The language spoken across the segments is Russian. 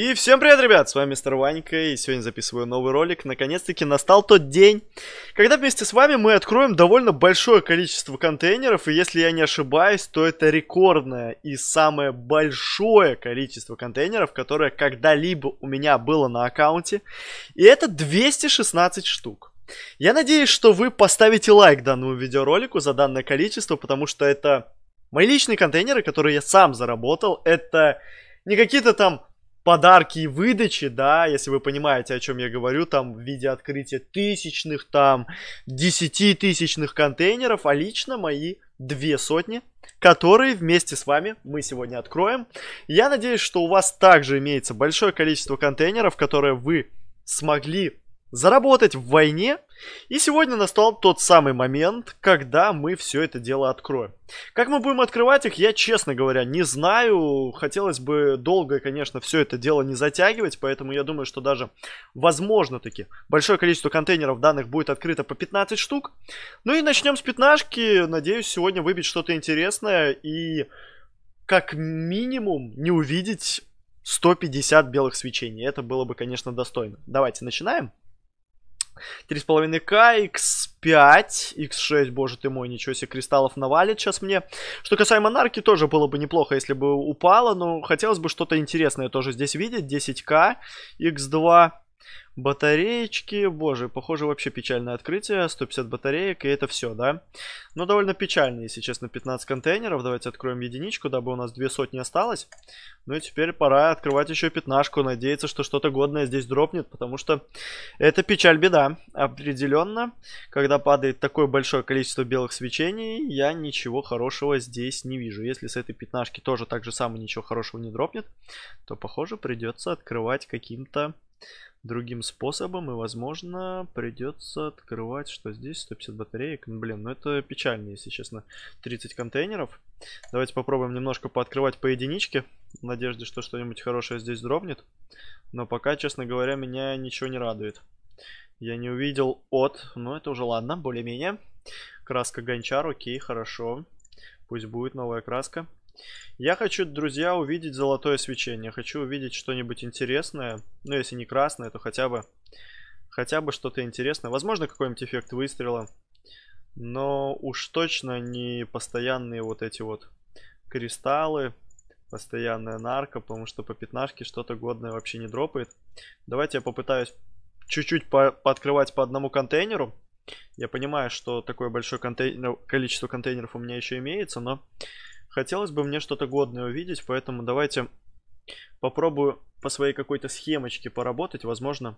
И всем привет, ребят, с вами мистер Ванька, и сегодня записываю новый ролик. Наконец-таки настал тот день, когда вместе с вами мы откроем довольно большое количество контейнеров, и если я не ошибаюсь, то это рекордное и самое большое количество контейнеров, которое когда-либо у меня было на аккаунте, и это 216 штук. Я надеюсь, что вы поставите лайк данному видеоролику за данное количество, потому что это мои личные контейнеры, которые я сам заработал, это не какие-то там подарки и выдачи, да, если вы понимаете, о чем я говорю, там в виде открытия тысячных, там десятитысячных контейнеров, а лично мои две сотни, которые вместе с вами мы сегодня откроем. Я надеюсь, что у вас также имеется большое количество контейнеров, которые вы смогли заработать в войне. И сегодня настал тот самый момент, когда мы все это дело откроем. Как мы будем открывать их, я, честно говоря, не знаю. Хотелось бы долго, конечно, все это дело не затягивать, поэтому я думаю, что даже, возможно таки, большое количество контейнеров данных будет открыто по 15 штук. Ну и начнем с пятнашки. Надеюсь, сегодня выбить что-то интересное и как минимум не увидеть 150 белых свечений. Это было бы, конечно, достойно. Давайте начинаем. 3,5к, x5, x6, боже ты мой, ничего себе, кристаллов навалит сейчас мне. Что касаемо нарки, тоже было бы неплохо, если бы упало, но хотелось бы что-то интересное тоже здесь видеть. 10к, x2, Батареечки, боже, похоже вообще печальное открытие, 150 батареек и это все, да? Но ну, довольно печально, если честно, 15 контейнеров, давайте откроем единичку, дабы у нас две сотни осталось. Ну и теперь пора открывать еще пятнашку, надеяться, что что-то годное здесь дропнет, потому что это печаль-беда, определенно. Когда падает такое большое количество белых свечений, я ничего хорошего здесь не вижу. Если с этой пятнашки тоже так же самое ничего хорошего не дропнет, то, похоже, придется открывать каким-то другим способом, и, возможно, придется открывать, что здесь, 150 батареек. Блин, ну это печально, если честно. 30 контейнеров. Давайте попробуем немножко пооткрывать по единичке, в надежде, что что-нибудь хорошее здесь дробнет. Но пока, честно говоря, меня ничего не радует. Я не увидел от, но это уже ладно, более-менее. Краска гончар, окей, хорошо. Пусть будет новая краска. Я хочу, друзья, увидеть золотое свечение. Хочу увидеть что-нибудь интересное. Ну, если не красное, то хотя бы... Хотя бы что-то интересное. Возможно, какой-нибудь эффект выстрела. Но уж точно не постоянные вот эти вот кристаллы. Постоянная нарка, потому что по пятнашке что-то годное вообще не дропает. Давайте я попытаюсь чуть-чуть по пооткрывать по одному контейнеру. Я понимаю, что такое большое контейнер, количество контейнеров у меня еще имеется, но Хотелось бы мне что-то годное увидеть, поэтому давайте попробую по своей какой-то схемочке поработать. Возможно,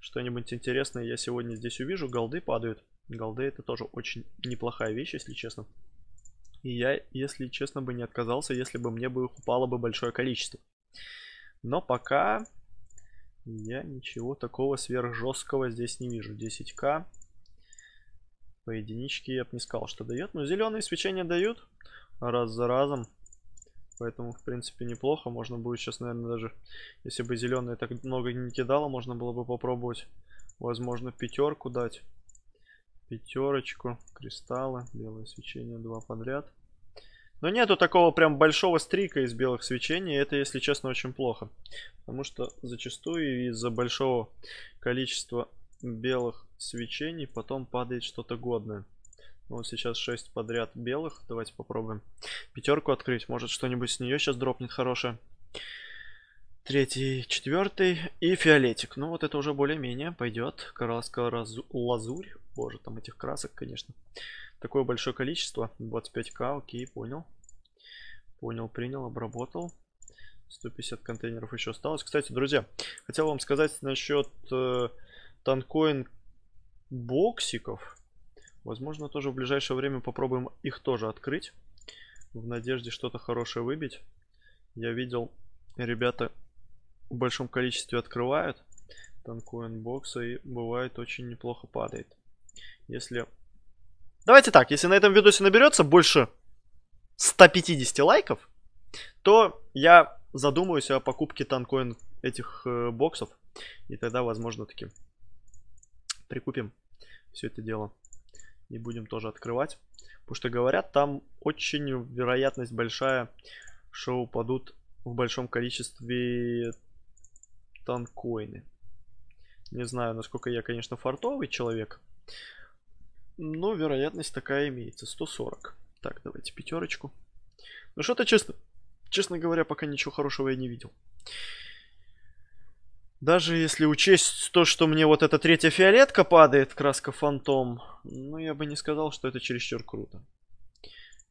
что-нибудь интересное я сегодня здесь увижу. Голды падают. Голды это тоже очень неплохая вещь, если честно. И я, если честно, бы не отказался, если бы мне бы их упало бы большое количество. Но пока я ничего такого сверхжесткого здесь не вижу. 10к. По единичке я бы не сказал, что дает. Но зеленые свечения дают раз за разом. Поэтому, в принципе, неплохо. Можно будет сейчас, наверное, даже, если бы зеленые так много не кидало, можно было бы попробовать, возможно, пятерку дать. Пятерочку, кристаллы, белое свечение, два подряд. Но нету такого прям большого стрика из белых свечений. Это, если честно, очень плохо. Потому что зачастую из-за большого количества белых свечений потом падает что-то годное. Ну, вот сейчас 6 подряд белых. Давайте попробуем. Пятерку открыть. Может что-нибудь с нее сейчас дропнет хорошее. Третий, четвертый и фиолетик. Ну вот это уже более-менее пойдет. Краска разу... лазурь. Боже, там этих красок, конечно. Такое большое количество. 25к, окей, понял. Понял, принял, обработал. 150 контейнеров еще осталось. Кстати, друзья, хотел вам сказать насчет э, танкоин боксиков. Возможно, тоже в ближайшее время попробуем их тоже открыть. В надежде что-то хорошее выбить. Я видел, ребята в большом количестве открывают танкоин бокса и бывает очень неплохо падает. Если... Давайте так, если на этом видосе наберется больше 150 лайков, то я задумаюсь о покупке танкоин этих э, боксов. И тогда, возможно, таки прикупим все это дело не будем тоже открывать. Потому что говорят, там очень вероятность большая, что упадут в большом количестве танкоины. Не знаю, насколько я, конечно, фартовый человек. Но вероятность такая имеется. 140. Так, давайте пятерочку. Ну что-то честно. Честно говоря, пока ничего хорошего я не видел. Даже если учесть то, что мне вот эта третья фиолетка падает, краска фантом, ну я бы не сказал, что это чересчур круто.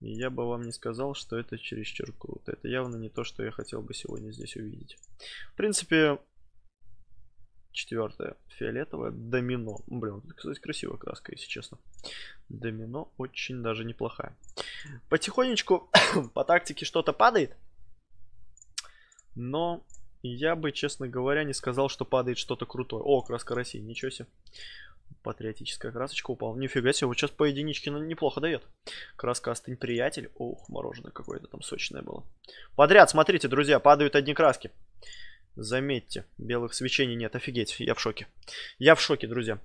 И я бы вам не сказал, что это чересчур круто. Это явно не то, что я хотел бы сегодня здесь увидеть. В принципе, четвертая фиолетовая домино. Блин, это, кстати, красивая краска, если честно. Домино очень даже неплохая. Потихонечку по тактике что-то падает. Но я бы, честно говоря, не сказал, что падает что-то крутое. О, краска России, ничего себе. Патриотическая красочка упала. Нифига себе, вот сейчас по единичке неплохо дает. Краска Остынь Приятель. Ох, мороженое какое-то там сочное было. Подряд, смотрите, друзья, падают одни краски. Заметьте, белых свечений нет. Офигеть, я в шоке. Я в шоке, друзья.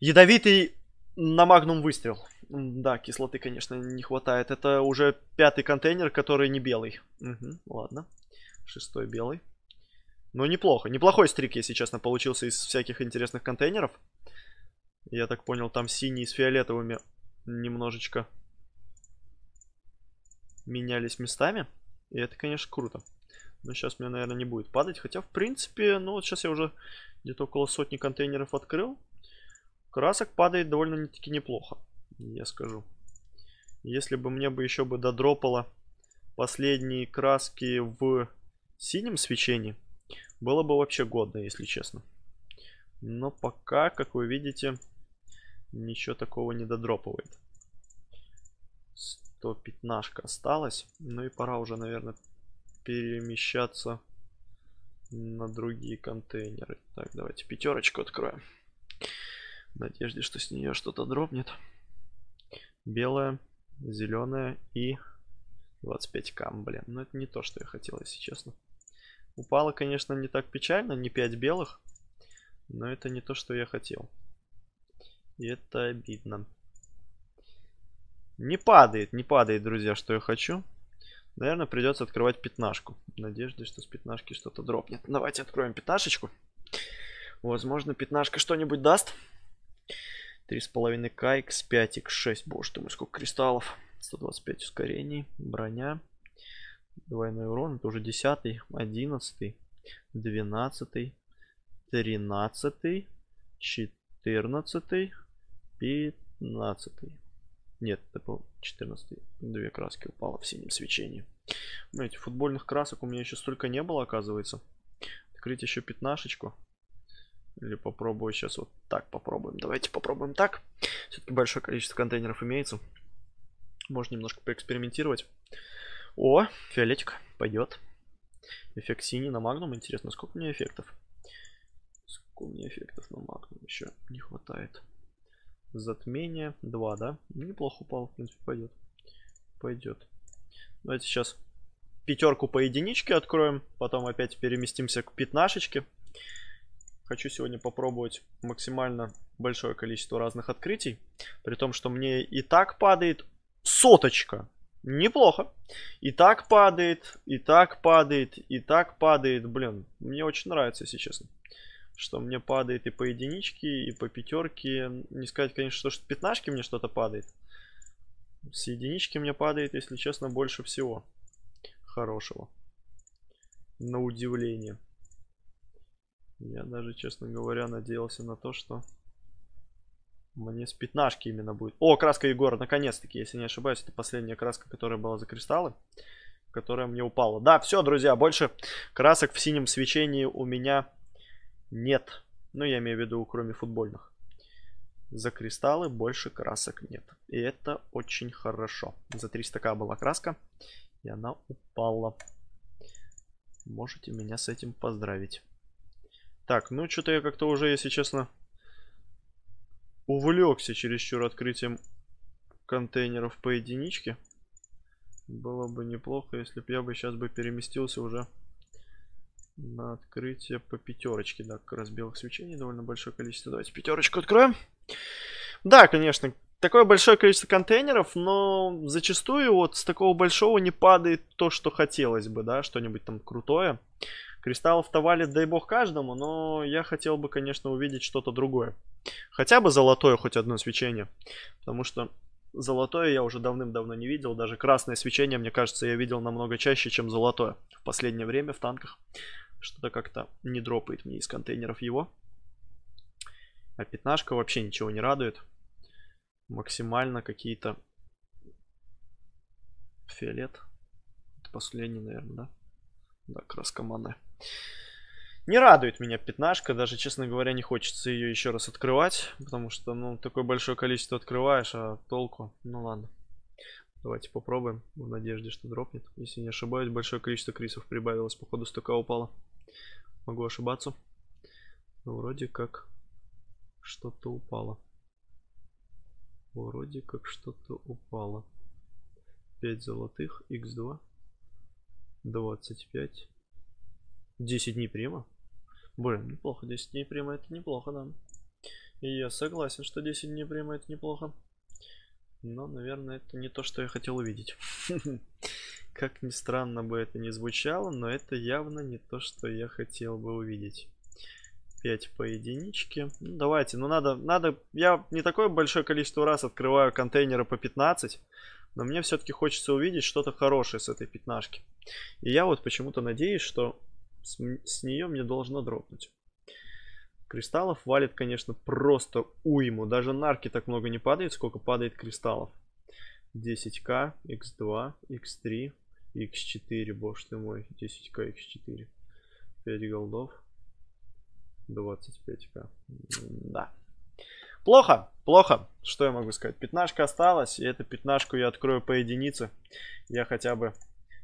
Ядовитый на магнум выстрел. Да, кислоты, конечно, не хватает. Это уже пятый контейнер, который не белый. Угу, ладно. Шестой белый. Ну, неплохо. Неплохой стрик, если честно, получился из всяких интересных контейнеров. Я так понял, там синий с фиолетовыми немножечко менялись местами. И это, конечно, круто. Но сейчас мне, наверное, не будет падать. Хотя, в принципе, ну вот сейчас я уже где-то около сотни контейнеров открыл. Красок падает довольно-таки неплохо, я скажу. Если бы мне бы еще бы додропало последние краски в синем свечении, было бы вообще годно, если честно. Но пока, как вы видите, ничего такого не додропывает. 115 осталось. Ну и пора уже, наверное, перемещаться на другие контейнеры. Так, давайте пятерочку откроем. В надежде, что с нее что-то дропнет. Белая, зеленая и 25к, блин. Но ну это не то, что я хотел, если честно. Упало, конечно, не так печально, не 5 белых. Но это не то, что я хотел. И это обидно. Не падает, не падает, друзья, что я хочу. Наверное, придется открывать пятнашку. В надежде, что с пятнашки что-то дропнет. Давайте откроем пятнашечку. Возможно, пятнашка что-нибудь даст. 3,5 к, x5, x6. Боже ты сколько кристаллов. 125 ускорений, броня. Двойной урон. Это уже 10, 11, 12, 13, 14, 15. Нет, это был 14. Две краски упало в синем свечении. знаете, ну, футбольных красок у меня еще столько не было, оказывается. Открыть еще пятнашечку. Или попробую сейчас вот так попробуем. Давайте попробуем так. Все-таки большое количество контейнеров имеется. Можно немножко поэкспериментировать. О, фиолетик пойдет. Эффект синий на магнум. Интересно, сколько мне эффектов? Сколько мне эффектов на магнум еще не хватает? Затмение 2, да? Неплохо упал, в принципе, пойдет. Пойдет. Давайте сейчас пятерку по единичке откроем. Потом опять переместимся к пятнашечке. Хочу сегодня попробовать максимально большое количество разных открытий. При том, что мне и так падает соточка. Неплохо. И так падает, и так падает, и так падает. Блин, мне очень нравится, если честно. Что мне падает и по единичке, и по пятерке. Не сказать, конечно, что пятнашки мне что-то падает. С единички мне падает, если честно, больше всего хорошего. На удивление. Я даже, честно говоря, надеялся на то, что мне с пятнашки именно будет. О, краска Егора, наконец-таки, если не ошибаюсь, это последняя краска, которая была за кристаллы, которая мне упала. Да, все, друзья, больше красок в синем свечении у меня нет. Ну, я имею в виду, кроме футбольных. За кристаллы больше красок нет. И это очень хорошо. За 300к была краска, и она упала. Можете меня с этим поздравить. Так, ну что-то я как-то уже, если честно, увлекся чересчур открытием контейнеров по единичке. Было бы неплохо, если бы я бы сейчас бы переместился уже на открытие по пятерочке. Да, как раз белых свечений довольно большое количество. Давайте пятерочку откроем. Да, конечно, такое большое количество контейнеров, но зачастую вот с такого большого не падает то, что хотелось бы, да, что-нибудь там крутое. Кристаллов-то валит, дай бог, каждому, но я хотел бы, конечно, увидеть что-то другое. Хотя бы золотое хоть одно свечение. Потому что золотое я уже давным-давно не видел. Даже красное свечение, мне кажется, я видел намного чаще, чем золотое. В последнее время в танках что-то как-то не дропает мне из контейнеров его. А пятнашка вообще ничего не радует. Максимально какие-то... Фиолет. Это последний, наверное, да? Да, краска маны. Не радует меня пятнашка, даже, честно говоря, не хочется ее еще раз открывать, потому что, ну, такое большое количество открываешь, а толку, ну ладно. Давайте попробуем, в надежде, что дропнет. Если не ошибаюсь, большое количество крисов прибавилось, походу столько упало. Могу ошибаться. Но вроде как что-то упало. Вроде как что-то упало. 5 золотых, x2, 25, 10 дней прима? Блин, неплохо. 10 дней прима это неплохо, да. И я согласен, что 10 дней прима это неплохо. Но, наверное, это не то, что я хотел увидеть. Как ни странно бы это ни звучало, но это явно не то, что я хотел бы увидеть. 5 по единичке. Ну, давайте, ну надо, надо, я не такое большое количество раз открываю контейнеры по 15, но мне все-таки хочется увидеть что-то хорошее с этой пятнашки. И я вот почему-то надеюсь, что с, с нее мне должно дропнуть. Кристаллов валит, конечно, просто уйму. Даже нарки так много не падает, сколько падает кристаллов. 10к, x2, x3, x4, боже ты мой. 10к, x4. 5 голдов. 25к. Да. Плохо, плохо. Что я могу сказать? Пятнашка осталась, и эту пятнашку я открою по единице. Я хотя бы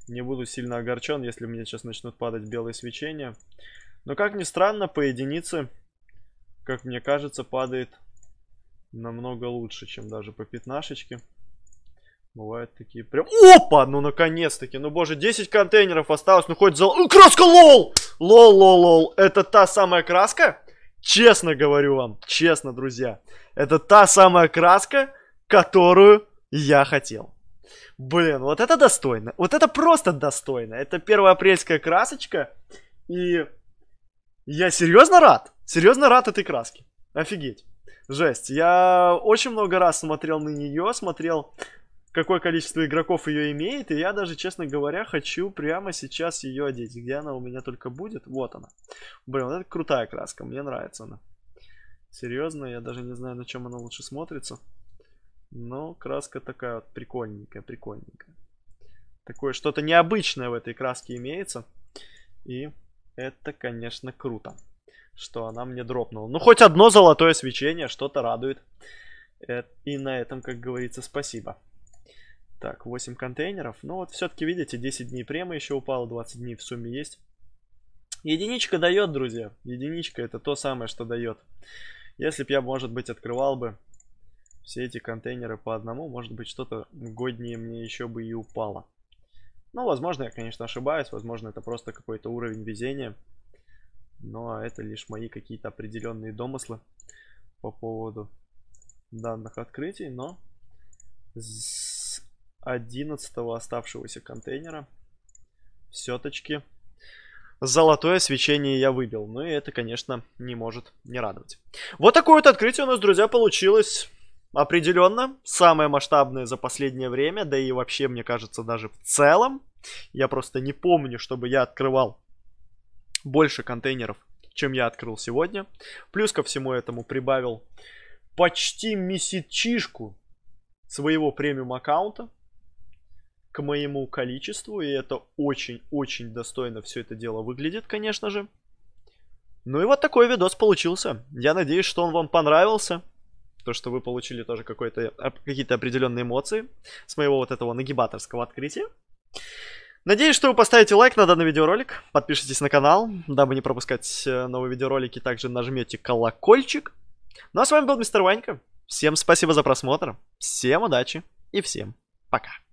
не буду сильно огорчен, если у меня сейчас начнут падать белые свечения. Но как ни странно, по единице, как мне кажется, падает намного лучше, чем даже по пятнашечке. Бывают такие прям... Опа! Ну, наконец-таки! Ну, боже, 10 контейнеров осталось. Ну, хоть за... Ну, краска лол! Лол, лол, лол. Это та самая краска? Честно говорю вам. Честно, друзья. Это та самая краска, которую я хотел. Блин, вот это достойно. Вот это просто достойно. Это первоапрельская красочка. И я серьезно рад. Серьезно рад этой краске. Офигеть. Жесть. Я очень много раз смотрел на нее, смотрел, какое количество игроков ее имеет. И я даже, честно говоря, хочу прямо сейчас ее одеть. Где она у меня только будет? Вот она. Блин, вот это крутая краска. Мне нравится она. Серьезно, я даже не знаю, на чем она лучше смотрится. Но краска такая вот прикольненькая, прикольненькая. Такое что-то необычное в этой краске имеется. И это, конечно, круто, что она мне дропнула. Ну, хоть одно золотое свечение, что-то радует. Э, и на этом, как говорится, спасибо. Так, 8 контейнеров. Ну вот, все-таки, видите, 10 дней према еще упало, 20 дней в сумме есть. Единичка дает, друзья. Единичка это то самое, что дает. Если бы я, может быть, открывал бы все эти контейнеры по одному, может быть, что-то годнее мне еще бы и упало. Ну, возможно, я, конечно, ошибаюсь, возможно, это просто какой-то уровень везения, но это лишь мои какие-то определенные домыслы по поводу данных открытий, но с 11 оставшегося контейнера все-таки золотое свечение я выбил. Ну и это, конечно, не может не радовать. Вот такое вот открытие у нас, друзья, получилось. Определенно, самое масштабное за последнее время, да и вообще, мне кажется, даже в целом. Я просто не помню, чтобы я открывал больше контейнеров, чем я открыл сегодня. Плюс ко всему этому прибавил почти месячишку своего премиум аккаунта к моему количеству. И это очень-очень достойно все это дело выглядит, конечно же. Ну и вот такой видос получился. Я надеюсь, что он вам понравился то, что вы получили тоже какие-то определенные эмоции с моего вот этого нагибаторского открытия. Надеюсь, что вы поставите лайк на данный видеоролик, подпишитесь на канал, дабы не пропускать э, новые видеоролики, также нажмете колокольчик. Ну а с вами был мистер Ванька. Всем спасибо за просмотр, всем удачи и всем пока.